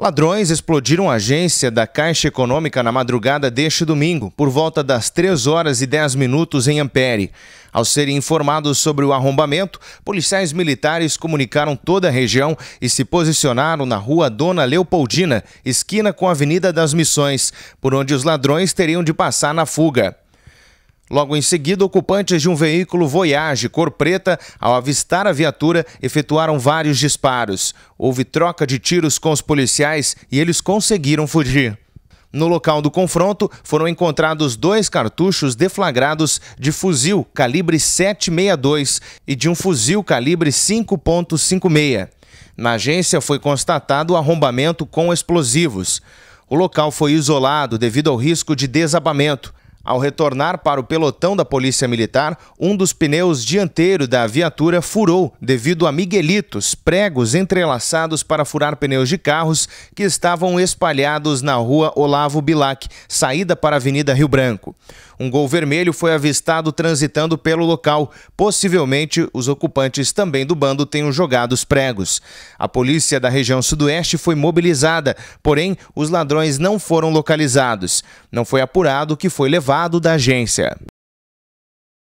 Ladrões explodiram a agência da Caixa Econômica na madrugada deste domingo, por volta das 3 horas e 10 minutos em Ampere. Ao serem informados sobre o arrombamento, policiais militares comunicaram toda a região e se posicionaram na rua Dona Leopoldina, esquina com a Avenida das Missões, por onde os ladrões teriam de passar na fuga. Logo em seguida, ocupantes de um veículo Voyage cor preta, ao avistar a viatura, efetuaram vários disparos. Houve troca de tiros com os policiais e eles conseguiram fugir. No local do confronto, foram encontrados dois cartuchos deflagrados de fuzil calibre 7.62 e de um fuzil calibre 5.56. Na agência foi constatado arrombamento com explosivos. O local foi isolado devido ao risco de desabamento. Ao retornar para o pelotão da Polícia Militar, um dos pneus dianteiro da viatura furou devido a miguelitos, pregos entrelaçados para furar pneus de carros que estavam espalhados na rua Olavo Bilac, saída para a Avenida Rio Branco. Um gol vermelho foi avistado transitando pelo local. Possivelmente, os ocupantes também do bando tenham jogado os pregos. A polícia da região sudoeste foi mobilizada, porém, os ladrões não foram localizados. Não foi apurado que foi levado aprovado da agência.